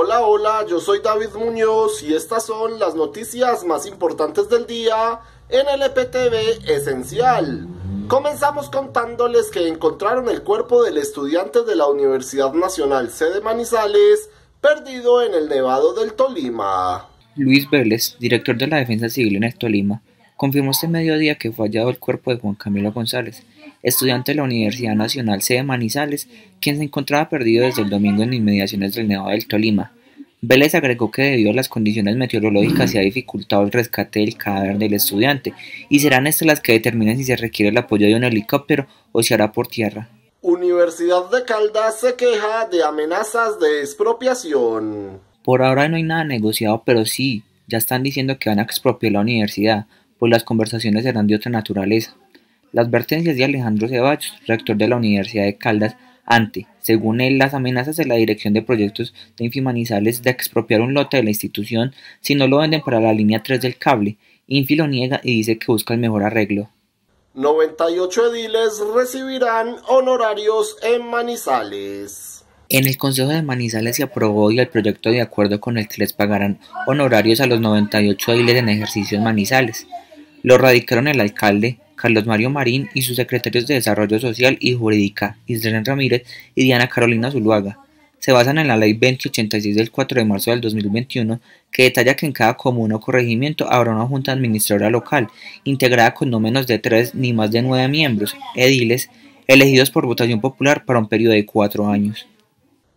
Hola, hola, yo soy David Muñoz y estas son las noticias más importantes del día en el EPTV Esencial. Comenzamos contándoles que encontraron el cuerpo del estudiante de la Universidad Nacional C de Manizales, perdido en el Nevado del Tolima. Luis Vélez, director de la Defensa Civil en el Tolima, confirmó este mediodía que fue hallado el cuerpo de Juan Camilo González, estudiante de la Universidad Nacional C de Manizales, quien se encontraba perdido desde el domingo en inmediaciones del Nevado del Tolima. Vélez agregó que debido a las condiciones meteorológicas se ha dificultado el rescate del cadáver del estudiante y serán estas las que determinen si se requiere el apoyo de un helicóptero o se hará por tierra. Universidad de Caldas se queja de amenazas de expropiación. Por ahora no hay nada negociado, pero sí, ya están diciendo que van a expropiar la universidad, pues las conversaciones serán de otra naturaleza. Las advertencias de Alejandro Ceballos, rector de la Universidad de Caldas, ante, según él, las amenazas de la Dirección de Proyectos de Infimanizales de expropiar un lote de la institución si no lo venden para la línea 3 del cable. Infi lo niega y dice que busca el mejor arreglo. 98 ediles recibirán honorarios en Manizales. En el Consejo de Manizales se aprobó hoy el proyecto de acuerdo con el que les pagarán honorarios a los 98 ediles en ejercicios manizales. Lo radicaron el alcalde, Carlos Mario Marín y sus secretarios de Desarrollo Social y Jurídica, Israel Ramírez y Diana Carolina Zuluaga. Se basan en la Ley 2086 del 4 de marzo del 2021, que detalla que en cada comuna o corregimiento habrá una junta administradora local, integrada con no menos de tres ni más de nueve miembros, ediles, elegidos por votación popular para un periodo de cuatro años.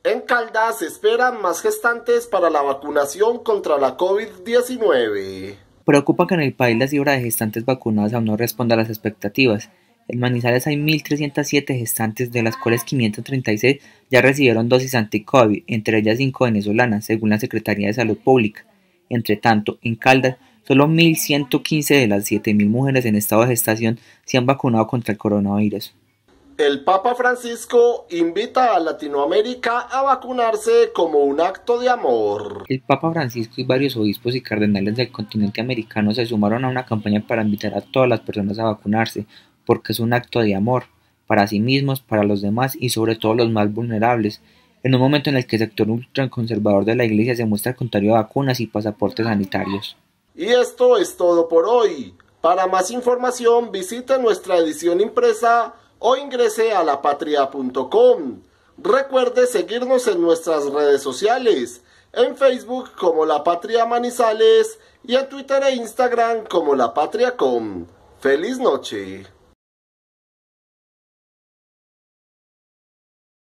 En Caldas se esperan más gestantes para la vacunación contra la COVID-19. Preocupa que en el país la cifra de gestantes vacunadas aún no responda a las expectativas. En Manizales hay 1.307 gestantes, de las cuales 536 ya recibieron dosis anti-COVID, entre ellas 5 venezolanas, según la Secretaría de Salud Pública. Entre tanto, en Caldas, solo 1.115 de las 7.000 mujeres en estado de gestación se han vacunado contra el coronavirus. El Papa Francisco invita a Latinoamérica a vacunarse como un acto de amor. El Papa Francisco y varios obispos y cardenales del continente americano se sumaron a una campaña para invitar a todas las personas a vacunarse, porque es un acto de amor, para sí mismos, para los demás y sobre todo los más vulnerables, en un momento en el que el sector ultraconservador de la Iglesia se muestra contrario a vacunas y pasaportes sanitarios. Y esto es todo por hoy. Para más información visita nuestra edición impresa o ingrese a lapatria.com. Recuerde seguirnos en nuestras redes sociales, en Facebook como La Patria Manizales y en Twitter e Instagram como La Patria.com. ¡Feliz noche!